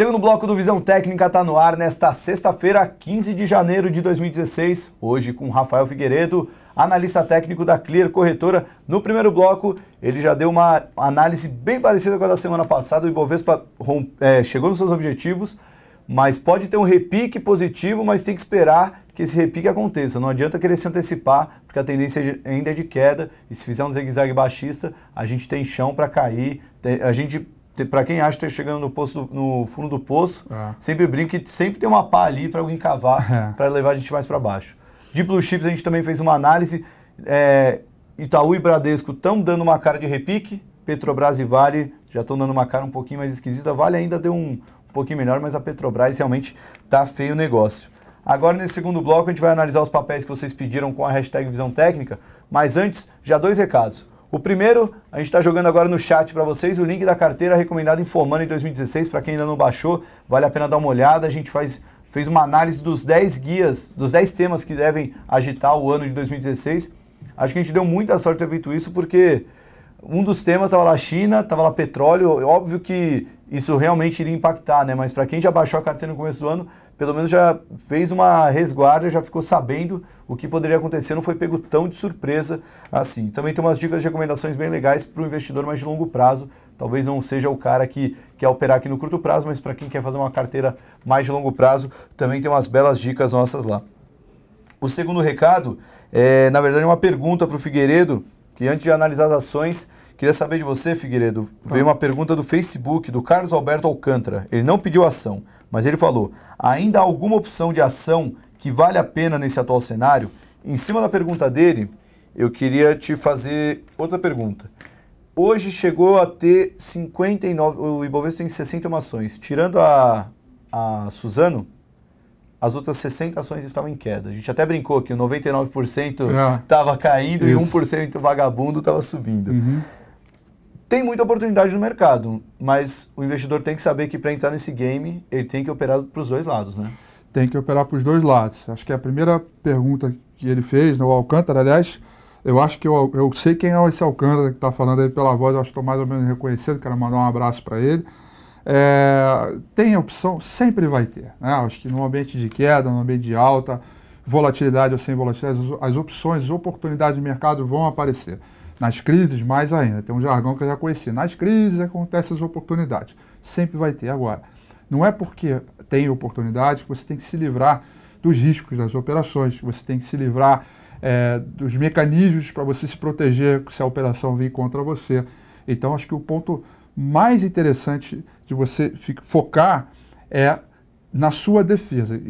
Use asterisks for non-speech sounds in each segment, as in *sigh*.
Segundo bloco do Visão Técnica está no ar nesta sexta-feira, 15 de janeiro de 2016, hoje com Rafael Figueiredo, analista técnico da Clear Corretora. No primeiro bloco, ele já deu uma análise bem parecida com a da semana passada. O Ibovespa é, chegou nos seus objetivos, mas pode ter um repique positivo, mas tem que esperar que esse repique aconteça. Não adianta querer se antecipar, porque a tendência ainda é de queda. E se fizer um zigue-zague baixista, a gente tem chão para cair. A gente para quem acha que está chegando no, poço do, no fundo do poço, é. sempre brinque, que sempre tem uma pá ali para alguém cavar, é. para levar a gente mais para baixo. De Blue Chips, a gente também fez uma análise. É, Itaú e Bradesco estão dando uma cara de repique, Petrobras e Vale já estão dando uma cara um pouquinho mais esquisita. Vale ainda deu um, um pouquinho melhor, mas a Petrobras realmente está feio o negócio. Agora, nesse segundo bloco, a gente vai analisar os papéis que vocês pediram com a hashtag Visão Técnica. Mas antes, já dois recados. O primeiro, a gente está jogando agora no chat para vocês o link da carteira recomendada em Informando em 2016. Para quem ainda não baixou, vale a pena dar uma olhada. A gente faz, fez uma análise dos 10 guias, dos 10 temas que devem agitar o ano de 2016. Acho que a gente deu muita sorte ter feito isso, porque um dos temas estava lá China, estava lá petróleo. Óbvio que isso realmente iria impactar, né? Mas para quem já baixou a carteira no começo do ano, pelo menos já fez uma resguarda, já ficou sabendo o que poderia acontecer, não foi pego tão de surpresa assim. Também tem umas dicas de recomendações bem legais para o investidor mais de longo prazo. Talvez não seja o cara que quer operar aqui no curto prazo, mas para quem quer fazer uma carteira mais de longo prazo, também tem umas belas dicas nossas lá. O segundo recado é, na verdade, uma pergunta para o Figueiredo, que antes de analisar as ações, Queria saber de você, Figueiredo. Veio uma pergunta do Facebook do Carlos Alberto Alcântara. Ele não pediu ação, mas ele falou: ainda há alguma opção de ação que vale a pena nesse atual cenário? Em cima da pergunta dele, eu queria te fazer outra pergunta. Hoje chegou a ter 59, o Ibovespa tem 61 ações. Tirando a, a Suzano, as outras 60 ações estavam em queda. A gente até brincou que o 99% estava é. caindo Isso. e 1% vagabundo estava subindo. Uhum. Tem muita oportunidade no mercado, mas o investidor tem que saber que para entrar nesse game, ele tem que operar para os dois lados, né? Tem que operar para os dois lados. Acho que a primeira pergunta que ele fez, no né, o Alcântara, aliás, eu acho que eu, eu sei quem é esse Alcântara que está falando aí pela voz, eu acho que estou mais ou menos reconhecendo, quero mandar um abraço para ele. É, tem opção, sempre vai ter. Né? Acho que no ambiente de queda, no ambiente de alta, volatilidade ou sem volatilidade, as opções, as oportunidades de mercado vão aparecer. Nas crises, mais ainda. Tem um jargão que eu já conheci. Nas crises acontecem as oportunidades. Sempre vai ter. Agora, não é porque tem oportunidade que você tem que se livrar dos riscos das operações, você tem que se livrar é, dos mecanismos para você se proteger se a operação vir contra você. Então, acho que o ponto mais interessante de você focar é na sua defesa.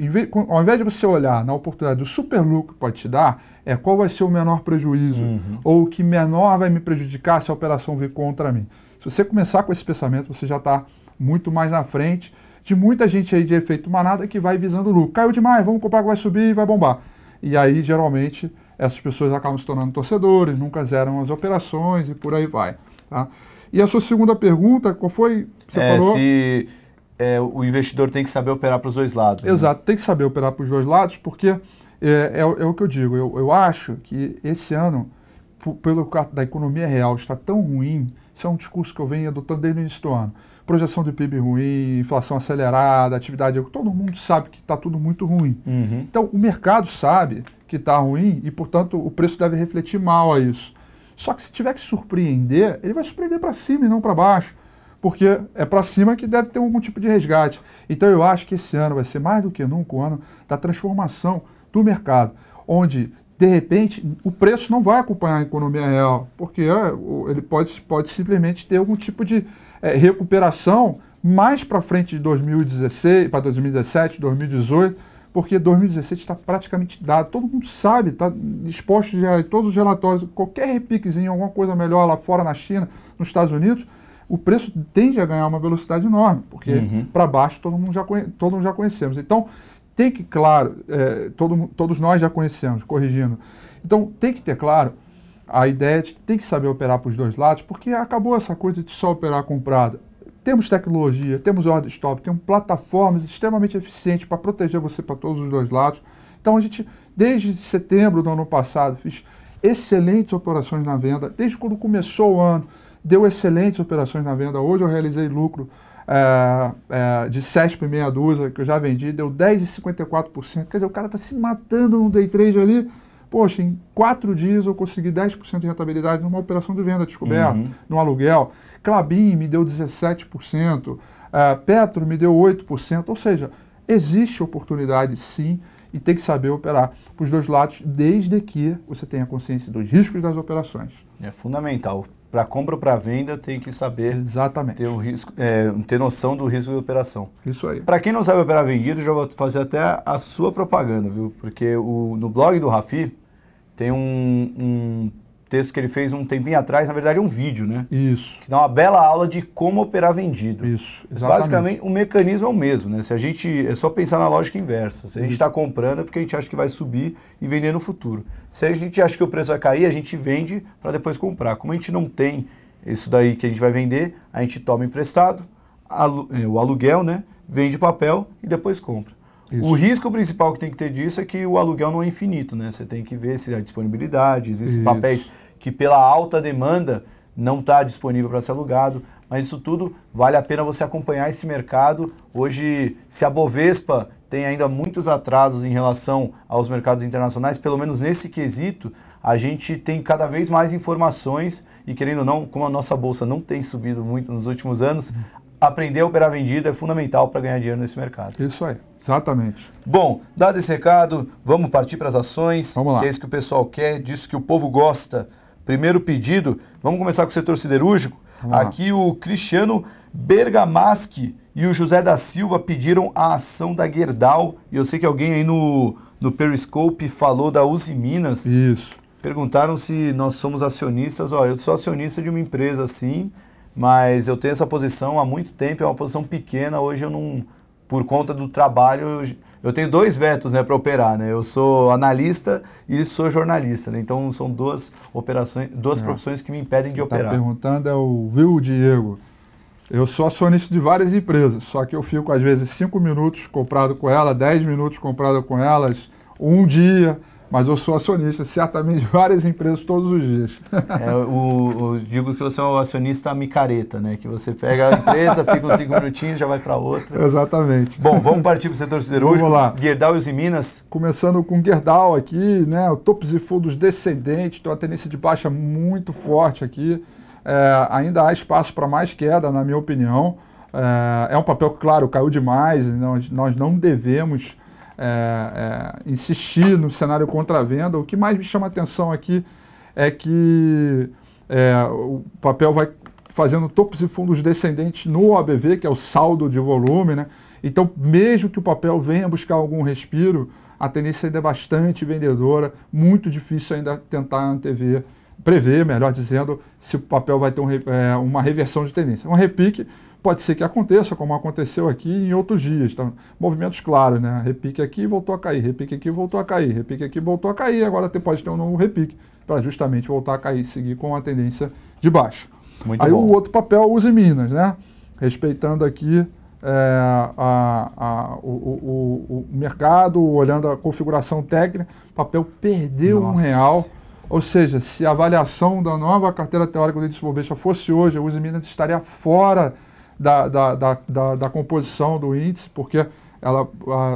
ao invés de você olhar na oportunidade do super lucro que pode te dar, é qual vai ser o menor prejuízo, uhum. ou o que menor vai me prejudicar se a operação vir contra mim. Se você começar com esse pensamento, você já está muito mais na frente de muita gente aí de efeito manada que vai visando lucro. Caiu demais, vamos comprar que vai subir e vai bombar. E aí, geralmente, essas pessoas acabam se tornando torcedores, nunca zeram as operações e por aí vai. Tá? E a sua segunda pergunta, qual foi? Você é, falou? Se é, o investidor tem que saber operar para os dois lados. Né? Exato, né? tem que saber operar para os dois lados, porque é, é, é, o que eu digo. Eu, eu acho que esse ano, pelo fato da economia real está tão ruim, isso é um discurso que eu venho adotando desde o início do ano. Projeção de PIB ruim, inflação acelerada, atividade. Todo mundo sabe que está tudo muito ruim. Uhum. Então, o mercado sabe que está ruim e, portanto, o preço deve refletir mal a isso. Só que se tiver que surpreender, ele vai surpreender para cima e não para baixo porque é para cima que deve ter algum tipo de resgate. Então eu acho que esse ano vai ser mais do que nunca o ano da transformação do mercado, onde de repente o preço não vai acompanhar a economia real, porque é, ele pode, pode simplesmente ter algum tipo de é, recuperação mais para frente de 2016, para 2017, 2018, porque 2016 está praticamente dado, todo mundo sabe, está exposto já em todos os relatórios, qualquer repiquezinho, alguma coisa melhor lá fora na China, nos Estados Unidos, o preço tende a ganhar uma velocidade enorme, porque uhum. para baixo todo mundo, já todo mundo já conhecemos. Então, tem que, claro, é, todo, todos nós já conhecemos, corrigindo. Então, tem que ter claro a ideia de que tem que saber operar para os dois lados, porque acabou essa coisa de só operar comprada. Temos tecnologia, temos ordem stop, temos plataformas extremamente eficientes para proteger você para todos os dois lados. Então, a gente, desde setembro do ano passado, fiz excelentes operações na venda, desde quando começou o ano deu excelentes operações na venda. Hoje eu realizei lucro é, é, de meia dúzia, que eu já vendi, deu 10,54%. Quer dizer, o cara está se matando no day trade ali. Poxa, em quatro dias eu consegui 10% de rentabilidade numa operação de venda descoberta, uhum. num aluguel. Clabin me deu 17%, é, Petro me deu 8%. Ou seja, existe oportunidade sim e tem que saber operar para os dois lados, desde que você tenha consciência dos riscos das operações. É fundamental para compra ou para venda tem que saber Exatamente. ter o risco, é, ter noção do risco de operação. Isso aí. Para quem não sabe operar vendido, já vou fazer até a sua propaganda, viu? Porque o, no blog do Rafi tem um, um texto que ele fez um tempinho atrás, na verdade é um vídeo, né? Isso. Que dá uma bela aula de como operar vendido. Isso, exatamente. Basicamente, o mecanismo é o mesmo, né? Se a gente, é só pensar na lógica inversa. Se a gente está comprando é porque a gente acha que vai subir e vender no futuro. Se a gente acha que o preço vai cair, a gente vende para depois comprar. Como a gente não tem isso daí que a gente vai vender, a gente toma emprestado, alu é, o aluguel, né? Vende papel e depois compra. Isso. O risco principal que tem que ter disso é que o aluguel não é infinito, né? Você tem que ver se há disponibilidade, existem papéis que pela alta demanda não está disponível para ser alugado, mas isso tudo vale a pena você acompanhar esse mercado. Hoje, se a Bovespa tem ainda muitos atrasos em relação aos mercados internacionais, pelo menos nesse quesito, a gente tem cada vez mais informações e, querendo ou não, como a nossa bolsa não tem subido muito nos últimos anos, aprender a operar vendido é fundamental para ganhar dinheiro nesse mercado. Isso aí, exatamente. Bom, dado esse recado, vamos partir para as ações. Vamos lá. Que é isso que o pessoal quer, disso que o povo gosta. Primeiro pedido, vamos começar com o setor siderúrgico. Vamos Aqui lá. o Cristiano Bergamaschi e o José da Silva pediram a ação da Gerdau. E eu sei que alguém aí no, no Periscope falou da Uzi Minas. Isso. Perguntaram se nós somos acionistas. Ó, eu sou acionista de uma empresa assim mas eu tenho essa posição há muito tempo, é uma posição pequena, hoje eu não, por conta do trabalho, eu, eu tenho dois vetos né, para operar, né? eu sou analista e sou jornalista, né? então são duas operações, duas é. profissões que me impedem de tá operar. perguntando é o Will Diego, eu sou acionista de várias empresas, só que eu fico às vezes cinco minutos comprado com ela, dez minutos comprado com elas, um dia mas eu sou acionista, certamente, de várias empresas todos os dias. É, o, o, digo que você é um acionista micareta, né? Que você pega a empresa, fica uns cinco minutinhos, já vai para outra. Exatamente. Bom, vamos partir para o setor siderúrgico. Vamos lá. Gerdau e Minas. Começando com Gerdau aqui, né? O topos e fundos descendentes, então a tendência de baixa muito forte aqui. É, ainda há espaço para mais queda, na minha opinião. É, é, um papel que, claro, caiu demais, nós, nós não devemos é, é, insistir no cenário contra-venda. O que mais me chama atenção aqui é que é, o papel vai fazendo topos e fundos descendentes no ABV, que é o saldo de volume, né? Então, mesmo que o papel venha buscar algum respiro, a tendência ainda é bastante vendedora, muito difícil ainda tentar antever, prever, melhor dizendo, se o papel vai ter um, é, uma reversão de tendência. Um repique Pode ser que aconteça, como aconteceu aqui em outros dias. Então, movimentos claros, né? Repique aqui, voltou a cair, repique aqui, voltou a cair, repique aqui, voltou a cair. Agora até pode ter um novo repique para justamente voltar a cair, seguir com a tendência de baixa. Muito Aí bom. o outro papel, use Minas, né? Respeitando aqui é, a, a, o, o, o, mercado, olhando a configuração técnica, papel perdeu Nossa. um real. Ou seja, se a avaliação da nova carteira teórica do índice Bovespa fosse hoje, a Usiminas estaria fora da, da, da, da, composição do índice, porque ela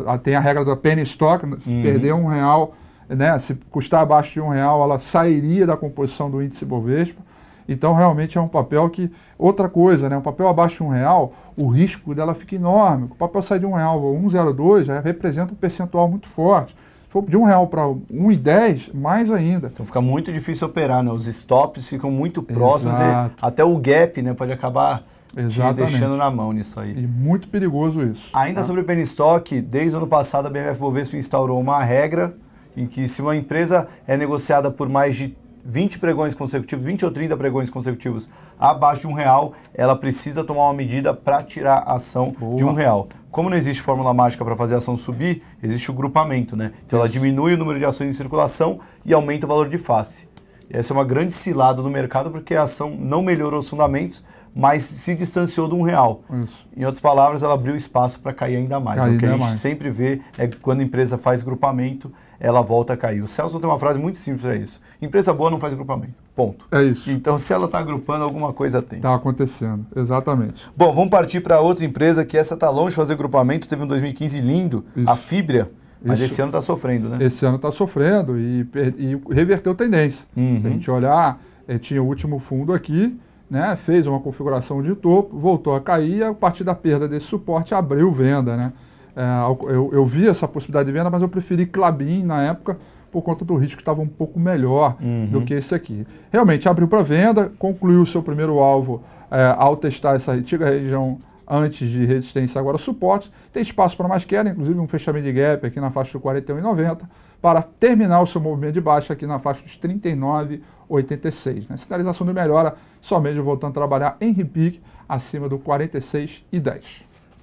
a, a, tem a regra da penny stock, se uhum. perder um real, né, se custar abaixo de um real, ela sairia da composição do índice Bovespa. Então, realmente é um papel que. Outra coisa, né? Um papel abaixo de um real, o risco dela fica enorme. O papel sair de um real ou 1,02 já representa um percentual muito forte. Se for de um real para 1,10, mais ainda. Então fica muito difícil operar, né? Os stops ficam muito próximos. até o gap né, pode acabar Exatamente. deixando na mão nisso aí. E muito perigoso isso. Ainda tá? sobre o penny stock, desde o ano passado a BMF Bovespa instaurou uma regra em que se uma empresa é negociada por mais de 20 pregões consecutivos, 20 ou 30 pregões consecutivos abaixo de um real, ela precisa tomar uma medida para tirar a ação Boa. de um real. Como não existe fórmula mágica para fazer a ação subir, existe o grupamento, né? Então ela diminui o número de ações em circulação e aumenta o valor de face. Essa é uma grande cilada no mercado porque a ação não melhorou os fundamentos, mas se distanciou do um real. Isso. Em outras palavras, ela abriu espaço para cair ainda mais. Cair o que a gente mais. sempre vê é que quando a empresa faz grupamento, ela volta a cair. O Celso tem uma frase muito simples para isso. Empresa boa não faz grupamento. Ponto. É isso. Então, se ela está agrupando, alguma coisa tem. Está acontecendo, exatamente. Bom, vamos partir para outra empresa que essa está longe de fazer grupamento. Teve um 2015 lindo, isso. a Fibria. Mas isso. esse ano está sofrendo, né? Esse ano está sofrendo e, e, reverteu tendência. Uhum. Se a gente olhar, é, tinha o último fundo aqui, né, fez uma configuração de topo, voltou a cair e a partir da perda desse suporte abriu venda. Né? É, eu, eu vi essa possibilidade de venda, mas eu preferi Clabin na época por conta do risco que estava um pouco melhor uhum. do que esse aqui. Realmente abriu para venda, concluiu o seu primeiro alvo é, ao testar essa antiga região antes de resistência, agora suportes. Tem espaço para mais queda, inclusive um fechamento de gap aqui na faixa do 41,90, para terminar o seu movimento de baixa aqui na faixa dos 39,86. Né? Sinalização de melhora, somente voltando a trabalhar em repique acima do 46,10.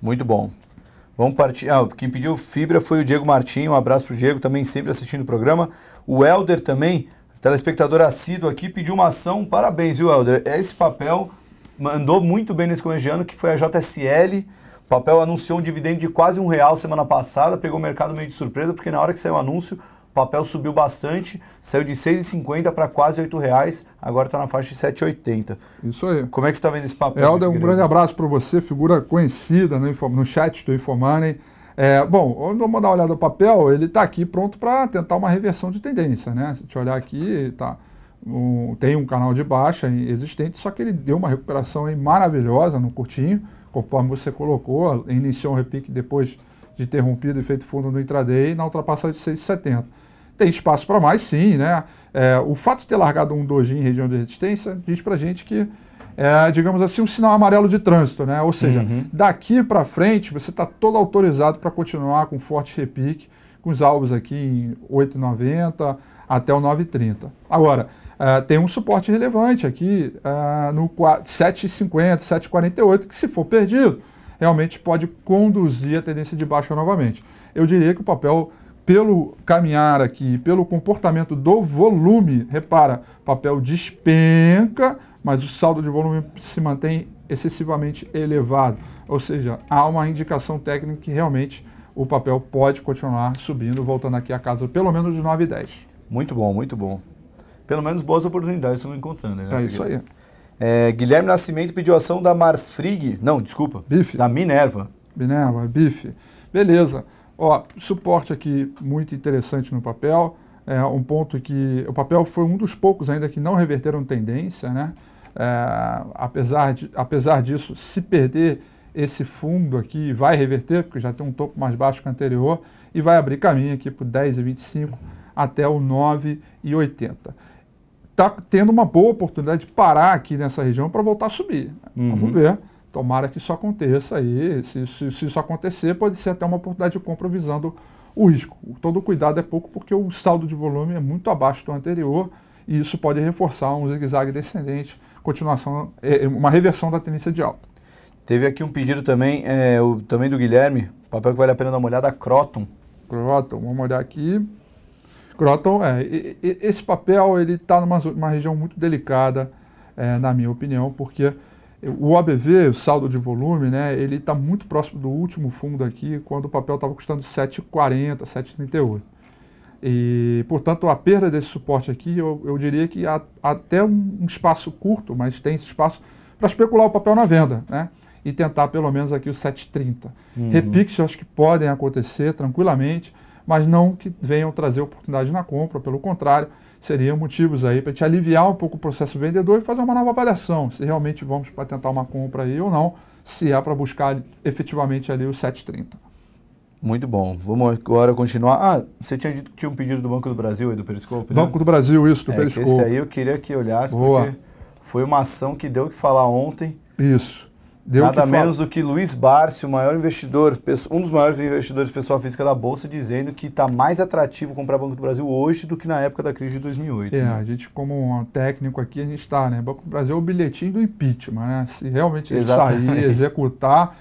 Muito bom. Vamos partir. Ah, quem pediu fibra foi o Diego Martins. Um abraço para o Diego, também sempre assistindo o programa. O Helder também, telespectador assíduo aqui, pediu uma ação. Parabéns, viu, Helder? É esse papel mandou muito bem nesse começo de ano, que foi a JSL. O papel anunciou um dividendo de quase um real semana passada, pegou o mercado meio de surpresa, porque na hora que saiu o anúncio, o papel subiu bastante, saiu de 6,50 para quase R$ reais, agora está na faixa de 7,80. Isso aí. Como é que você está vendo esse papel? Helder, um grande abraço para você, figura conhecida no, no chat do Infomoney. É, bom, vamos mandar uma olhada no papel, ele está aqui pronto para tentar uma reversão de tendência, né? Se a gente olhar aqui, tá um, tem um canal de baixa existente, só que ele deu uma recuperação aí, maravilhosa no curtinho, conforme você colocou, iniciou um repique depois de ter rompido e feito fundo no intraday na ultrapassagem de 6,70. Tem espaço para mais, sim, né? É, o fato de ter largado um doji em região de resistência diz para gente que é, digamos assim, um sinal amarelo de trânsito, né? Ou seja, uhum. daqui para frente você está todo autorizado para continuar com forte repique, com os alvos aqui em 8,90 até o 9,30. Agora, uh, tem um suporte relevante aqui uh, no 7,50, 7,48, que se for perdido, realmente pode conduzir a tendência de baixa novamente. Eu diria que o papel, pelo caminhar aqui, pelo comportamento do volume, repara, papel despenca, mas o saldo de volume se mantém excessivamente elevado. Ou seja, há uma indicação técnica que realmente o papel pode continuar subindo, voltando aqui a casa pelo menos de 9,10. Muito bom, muito bom. Pelo menos boas oportunidades estão encontrando, né? É isso aí. É, Guilherme Nascimento pediu ação da Marfrig. Não, desculpa. Bife. Da Minerva. Minerva, bife. Beleza. Ó, suporte aqui muito interessante no papel. É um ponto que o papel foi um dos poucos ainda que não reverteram tendência, né? É, apesar, de, apesar disso, se perder esse fundo aqui, vai reverter, porque já tem um topo mais baixo que o anterior, e vai abrir caminho aqui para 10 e 25 até o 9,80. Está tendo uma boa oportunidade de parar aqui nessa região para voltar a subir. Uhum. Vamos ver. Tomara que isso aconteça aí. Se, se, se, isso acontecer, pode ser até uma oportunidade de compra visando o risco. Todo cuidado é pouco porque o saldo de volume é muito abaixo do anterior e isso pode reforçar um zigue-zague descendente, continuação, é, é, uma reversão da tendência de alta. Teve aqui um pedido também, é, o, também do Guilherme, papel que vale a pena dar uma olhada, Croton. Croton, vamos olhar aqui. Croton, é, esse papel ele está numa uma região muito delicada, é, na minha opinião, porque o ABV, o saldo de volume, né, ele está muito próximo do último fundo aqui, quando o papel estava custando 7,40, 7,38. E, portanto, a perda desse suporte aqui, eu, eu diria que há, até um espaço curto, mas tem esse espaço para especular o papel na venda, né? E tentar pelo menos aqui o 7,30. Uhum. Repiques eu acho que podem acontecer tranquilamente mas não que venham trazer oportunidade na compra, pelo contrário, seriam motivos aí para te aliviar um pouco o processo vendedor e fazer uma nova avaliação, se realmente vamos para tentar uma compra aí ou não, se é para buscar efetivamente ali o 730. Muito bom. Vamos agora continuar. Ah, você tinha dito que tinha um pedido do Banco do Brasil e do Periscope, né? Banco do Brasil, isso, do é, Periscope. Esse aí eu queria que olhasse, Boa. porque foi uma ação que deu o que falar ontem. Isso. Deu Nada menos do que Luiz Barsi, o maior investidor, um dos maiores investidores pessoal física da Bolsa, dizendo que está mais atrativo comprar Banco do Brasil hoje do que na época da crise de 2008. É, né? a gente como um técnico aqui, a gente está, né? Banco do Brasil é o bilhetinho do impeachment, né? Se realmente sair, executar,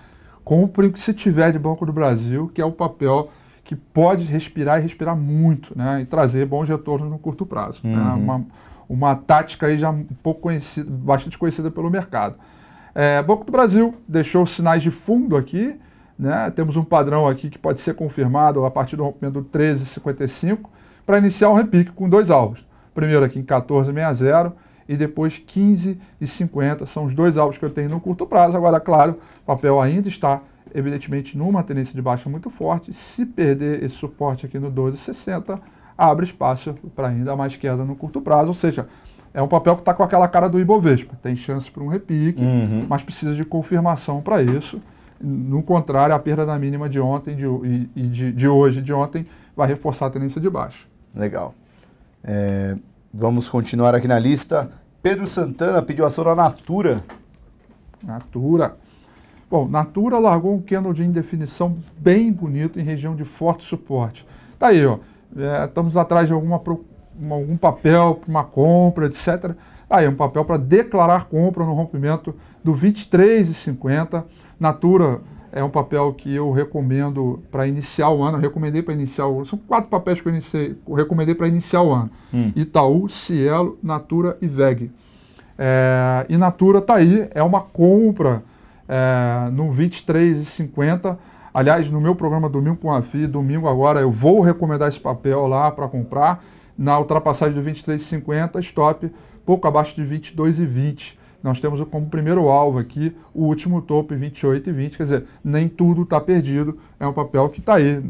compre o que se tiver de Banco do Brasil, que é o papel que pode respirar e respirar muito, né? E trazer bons retornos no curto prazo. Né? Uhum. Né? Uma, uma tática aí já um pouco conhecida, bastante conhecida pelo mercado. É, Banco do Brasil deixou sinais de fundo aqui, né? temos um padrão aqui que pode ser confirmado a partir do rompimento 13,55 para iniciar um repique com dois alvos. Primeiro aqui em 14,60 e depois 15,50 são os dois alvos que eu tenho no curto prazo. Agora, claro, o papel ainda está evidentemente numa tendência de baixa muito forte. Se perder esse suporte aqui no 12,60, abre espaço para ainda mais queda no curto prazo, ou seja, é um papel que está com aquela cara do Ibovespa. Tem chance para um repique, uhum. mas precisa de confirmação para isso. No contrário, a perda da mínima de ontem de, e, de, de hoje de ontem vai reforçar a tendência de baixo. Legal. É, vamos continuar aqui na lista. Pedro Santana pediu ação na Natura. Natura. Bom, Natura largou um candle de indefinição bem bonito em região de forte suporte. Está aí, ó. É, estamos atrás de alguma preocupação algum papel para uma compra, etc. Aí um papel para declarar compra no rompimento do 23,50. Natura é um papel que eu recomendo para iniciar o ano. Eu recomendei para iniciar o ano. São quatro papéis que eu, iniciei, eu recomendei para iniciar o ano. Hum. Itaú, Cielo, Natura e VEG. É, e Natura está aí, é uma compra é, no 23,50. Aliás, no meu programa Domingo com a FI, domingo agora, eu vou recomendar esse papel lá para comprar na ultrapassagem do 23,50, stop pouco abaixo de 22,20. Nós temos como primeiro alvo aqui o último topo 28,20, quer dizer, nem tudo está perdido, é um papel que está aí.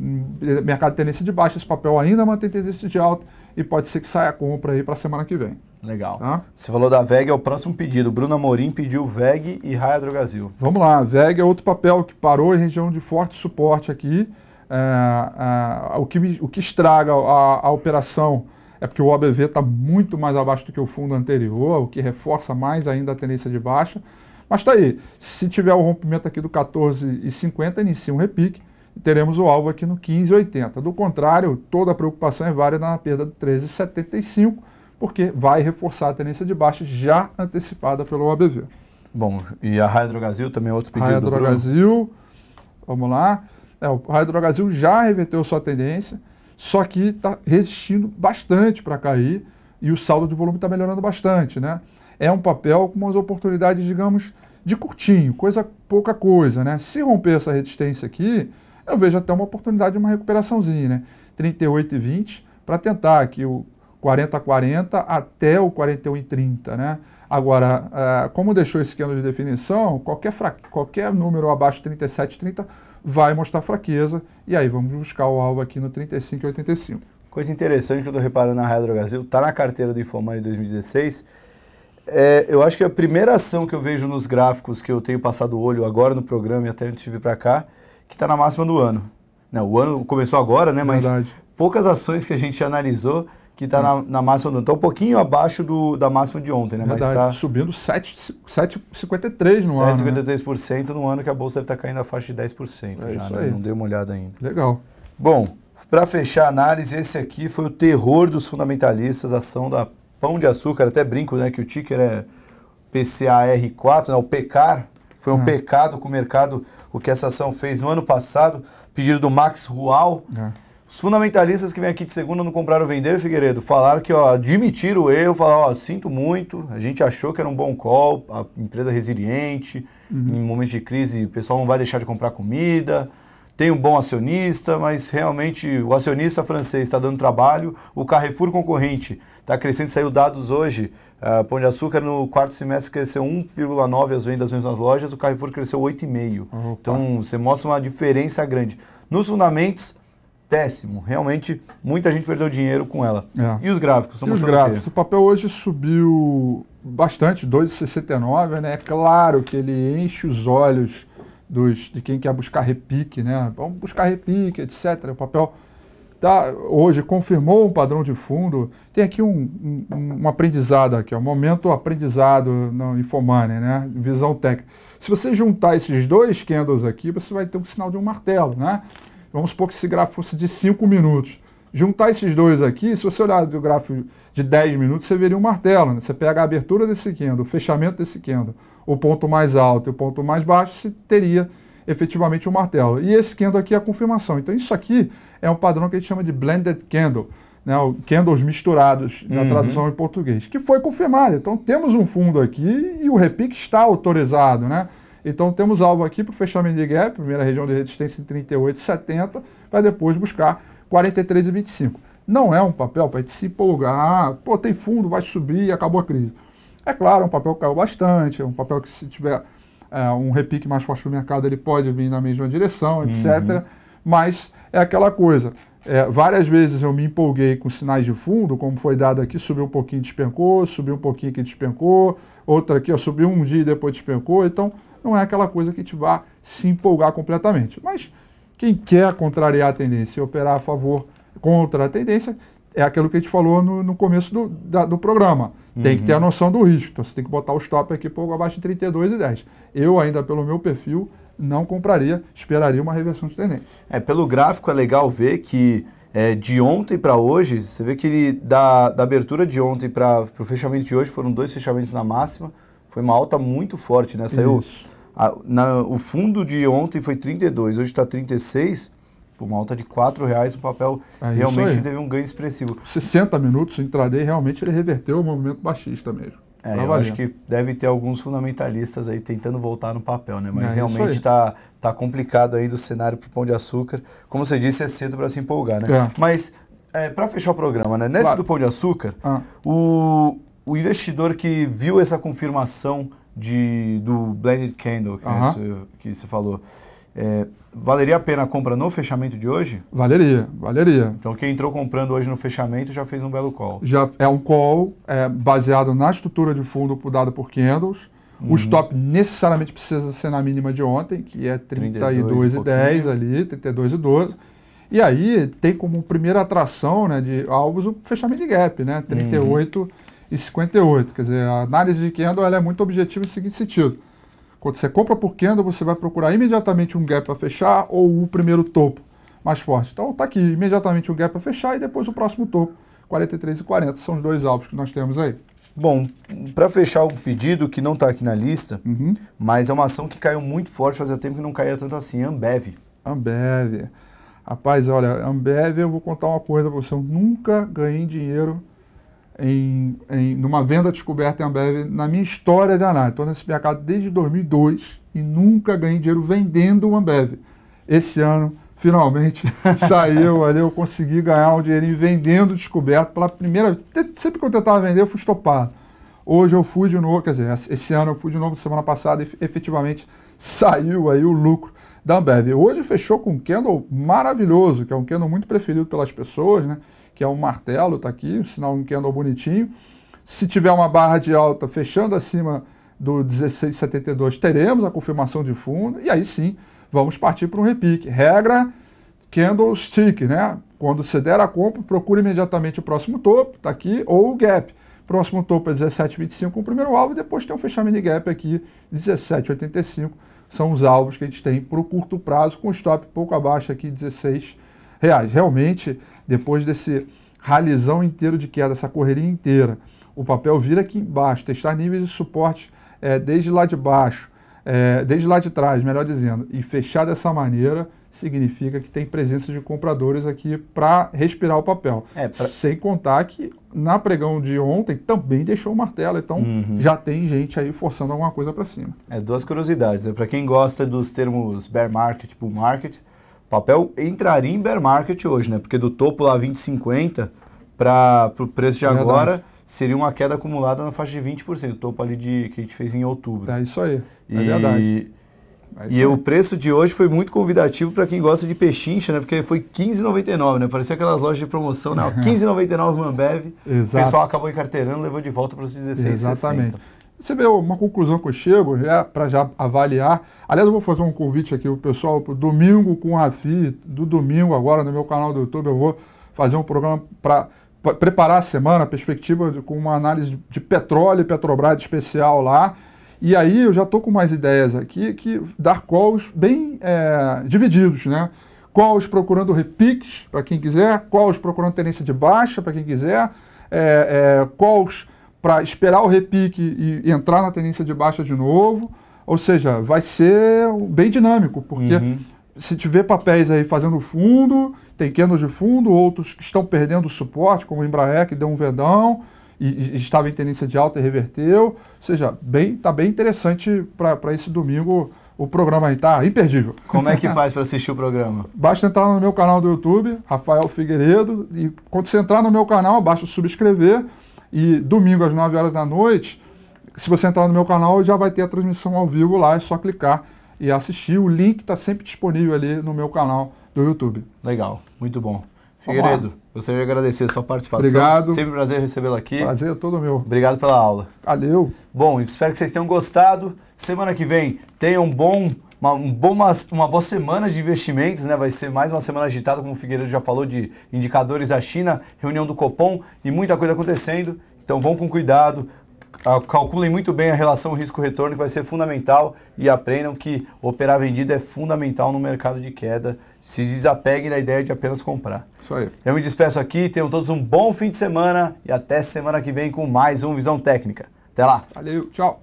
Mercado de tendência de baixa, esse papel ainda mantém tendência de alta e pode ser que saia a compra aí para a semana que vem. Legal. Tá? Você falou da VEG, é o próximo pedido. Bruna Amorim pediu VEG e Raia Gazil Vamos lá, VEG é outro papel que parou em região de forte suporte aqui. É, é, o, que, o que estraga a, a operação é porque o OBV está muito mais abaixo do que o fundo anterior, o que reforça mais ainda a tendência de baixa. Mas está aí, se tiver o rompimento aqui do 14,50, inicia um repique e teremos o alvo aqui no 15,80. Do contrário, toda a preocupação é válida na perda do 13,75, porque vai reforçar a tendência de baixa já antecipada pelo OBV. Bom, e a Hydrogazil também é outro pedido. Hydrogazil, vamos lá. É, o Hydrogazil já reverteu sua tendência só que está resistindo bastante para cair e o saldo de volume está melhorando bastante. Né? É um papel com umas oportunidades, digamos, de curtinho, coisa pouca coisa. Né? Se romper essa resistência aqui, eu vejo até uma oportunidade de uma recuperaçãozinha, né? 38,20 para tentar aqui o 40,40 até o 41,30, né? Agora, ah, como deixou esse esquema de definição, qualquer, fra... qualquer número abaixo de 37,30 vai mostrar fraqueza, e aí vamos buscar o alvo aqui no 35 e 85. Coisa interessante que eu estou reparando na Raia Brasil, está na carteira do Infomani 2016, é, eu acho que a primeira ação que eu vejo nos gráficos que eu tenho passado o olho agora no programa e até antes de vir para cá, que está na máxima do ano. Não, o ano começou agora, né? Mas Verdade. poucas ações que a gente analisou que está na, na, máxima do. Então, um pouquinho abaixo do, da máxima de ontem, né? Verdade, Mas está subindo 7,53% no 7, ano. 7,53% né? no ano que a bolsa deve estar tá caindo a faixa de 10% é já, isso né? Aí. Não dei uma olhada ainda. Legal. Bom, para fechar a análise, esse aqui foi o terror dos fundamentalistas, a ação da Pão de Açúcar, até brinco, né? Que o ticker é PCAR4, né? O PECAR. Foi um é. pecado com o mercado o que essa ação fez no ano passado, pedido do Max Rual. É os fundamentalistas que vêm aqui de segunda não compraram vender, Figueiredo, falaram que ó, admitiram o erro, falaram, ó, sinto muito, a gente achou que era um bom call, a empresa resiliente, uhum. em momentos de crise o pessoal não vai deixar de comprar comida, tem um bom acionista, mas realmente o acionista francês está dando trabalho, o Carrefour concorrente está crescendo, saiu dados hoje, uh, Pão de Açúcar no quarto semestre cresceu 1,9 as vendas nas lojas, o Carrefour cresceu 8,5. Uhum. Então você mostra uma diferença grande. Nos fundamentos, péssimo. Realmente, muita gente perdeu dinheiro com ela. É. E os gráficos? E os gráficos. O papel hoje subiu bastante, 2,69, né? É claro que ele enche os olhos dos, de quem quer buscar repique, né? Vamos buscar repique, etc. O papel tá, hoje confirmou um padrão de fundo. Tem aqui um, um, um aprendizado aqui, ó, um momento aprendizado no Infomoney, né? Visão técnica. Se você juntar esses dois candles aqui, você vai ter um sinal de um martelo, né? Vamos supor que esse gráfico fosse de 5 minutos. Juntar esses dois aqui, se você olhar do gráfico de 10 minutos, você veria um martelo. Né? Você pega a abertura desse candle, o fechamento desse candle, o ponto mais alto e o ponto mais baixo, você teria efetivamente um martelo. E esse candle aqui é a confirmação. Então isso aqui é um padrão que a gente chama de blended candle, né? candles misturados na uhum. tradução em português, que foi confirmado. Então temos um fundo aqui e o repique está autorizado, né? Então temos alvo aqui para o fechamento de gap, primeira região de resistência em 38,70, para depois buscar 43,25. Não é um papel para se empolgar, ah, pô, tem fundo, vai subir acabou a crise. É claro, é um papel que caiu bastante, é um papel que se tiver é, um repique mais forte do mercado, ele pode vir na mesma direção, etc. Uhum. Mas é aquela coisa, é, várias vezes eu me empolguei com sinais de fundo, como foi dado aqui, subiu um pouquinho, despencou, subiu um pouquinho que despencou, outra aqui, ó, subiu um dia e depois despencou. Então, não é aquela coisa que te vá se empolgar completamente. Mas quem quer contrariar a tendência e operar a favor contra a tendência, é aquilo que a gente falou no, no começo do, da, do programa. Tem uhum. que ter a uhum. noção do risco. Então, você tem que botar o stop aqui pouco abaixo de 32 e 10. Eu ainda, pelo meu perfil, não compraria, esperaria uma reversão de tendência. É, pelo gráfico é legal ver que é, de ontem para hoje, você vê que ele, da, da abertura de ontem para o fechamento de hoje foram dois fechamentos na máxima, foi uma alta muito forte, né? Saiu, a, na, o fundo de ontem foi 32, hoje está 36, por uma alta de R$ reais, o papel é realmente teve um ganho expressivo. 60 minutos intraday, realmente ele reverteu o movimento baixista mesmo. É, eu acho que deve ter alguns fundamentalistas aí tentando voltar no papel, né? Mas é, realmente está tá complicado aí do cenário para o Pão de Açúcar. Como você disse, é cedo para se empolgar, né? É. Mas é, para fechar o programa, né? Nesse claro. do Pão de Açúcar, ah. o, o investidor que viu essa confirmação de, do Blended Candle que, uh -huh. você, que você falou, é, valeria a pena a compra no fechamento de hoje? Valeria, valeria. Então quem entrou comprando hoje no fechamento já fez um belo call. Já é um call é, baseado na estrutura de fundo dado por Candles. Uhum. O stop necessariamente precisa ser na mínima de ontem, que é 32,10 um ali, 32,12. E aí tem como primeira atração né, de alvos o fechamento de gap, né? 38 uhum. e 58. Quer dizer, a análise de Kendall é muito objetiva no seguinte sentido. Quando você compra por candle, você vai procurar imediatamente um gap para fechar ou o primeiro topo mais forte. Então está aqui imediatamente um gap para fechar e depois o próximo topo, 43 e 40, são os dois alvos que nós temos aí. Bom, para fechar o pedido que não está aqui na lista, uhum. mas é uma ação que caiu muito forte, fazia tempo que não caía tanto assim, Ambev. Ambev. Rapaz, olha, Ambev, eu vou contar uma coisa para você, eu nunca ganhei dinheiro em, em, numa venda descoberta em Ambev na minha história de Aná. Estou nesse mercado desde 2002 e nunca ganhei dinheiro vendendo o Ambev. Esse ano, finalmente, *laughs* saiu ali, eu consegui ganhar um dinheirinho vendendo descoberto pela primeira vez. Sempre que eu tentava vender, eu fui estopado. Hoje eu fui de novo, quer dizer, esse ano eu fui de novo, semana passada, e efetivamente saiu aí o lucro da Ambev. Hoje fechou com um candle maravilhoso, que é um candle muito preferido pelas pessoas, né? que é um martelo, está aqui, um sinal um candle bonitinho. Se tiver uma barra de alta fechando acima do 16,72, teremos a confirmação de fundo, e aí sim, vamos partir para um repique. Regra candlestick, né? Quando você der a compra, procure imediatamente o próximo topo, está aqui, ou o gap. Próximo topo é 17,25 com o primeiro alvo, e depois tem um fechamento de gap aqui, 17,85. São os alvos que a gente tem para o curto prazo, com stop pouco abaixo aqui, 16,25 reais. Realmente, depois desse ralizão inteiro de queda, essa correria inteira, o papel vira aqui embaixo, testar níveis de suporte é, desde lá de baixo, é, desde lá de trás, melhor dizendo, e fechar dessa maneira, significa que tem presença de compradores aqui para respirar o papel. É, pra... Sem contar que na pregão de ontem também deixou o martelo, então uhum. já tem gente aí forçando alguma coisa para cima. É, duas curiosidades. Né? Para quem gosta dos termos bear market, bull market, o papel entraria em bear market hoje, né? Porque do topo lá 20,50 para o preço de Verdade. agora seria uma queda acumulada na faixa de 20%, o topo ali de, que a gente fez em outubro. É isso aí, é e, verdade. É e o preço de hoje foi muito convidativo para quem gosta de pechincha, né? Porque foi 15,99, né? Parecia aquelas lojas de promoção, né? 15,99 Mambev, Exato. o pessoal acabou encarteirando, levou de volta para os 16,60. Exatamente. Você vê uma conclusão que eu chego, já, para já avaliar. Aliás, eu vou fazer um convite aqui, o pessoal, domingo com a FI, do domingo agora no meu canal do YouTube, eu vou fazer um programa para preparar a semana, a perspectiva de, com uma análise de petróleo e Petrobras especial lá. E aí eu já estou com mais ideias aqui, que dar calls bem é, divididos, né? Calls procurando repiques, para quem quiser, calls procurando tendência de baixa, para quem quiser, é, é, calls para esperar o repique e entrar na tendência de baixa de novo. Ou seja, vai ser bem dinâmico, porque uhum. se tiver papéis aí fazendo fundo, tem quenos de fundo, outros que estão perdendo suporte, como o Embraer, que deu um vedão e, e estava em tendência de alta e reverteu. Ou seja, bem, tá bem interessante para esse domingo o programa aí, tá imperdível. Como é que *laughs* faz para assistir o programa? Basta entrar no meu canal do YouTube, Rafael Figueiredo, e quando você entrar no meu canal, basta subscrever. E domingo às 9 horas da noite, se você entrar no meu canal, já vai ter a transmissão ao vivo lá, é só clicar e assistir. O link está sempre disponível ali no meu canal do YouTube. Legal, muito bom. Figueiredo, gostaria de agradecer a sua participação. Obrigado. Sempre um prazer recebê-lo aqui. Prazer é todo meu. Obrigado pela aula. Valeu. Bom, espero que vocês tenham gostado. Semana que vem, tenham um bom uma, um bom, uma, uma boa semana de investimentos, né? Vai ser mais uma semana agitada, como o Figueiredo já falou, de indicadores da China, reunião do Copom e muita coisa acontecendo. Então vão com cuidado, calculem muito bem a relação risco-retorno, que vai ser fundamental, e aprendam que operar vendido é fundamental no mercado de queda. Se desapeguem da ideia de apenas comprar. Isso aí. Eu me despeço aqui, tenham todos um bom fim de semana e até semana que vem com mais um Visão Técnica. Até lá. Valeu, tchau.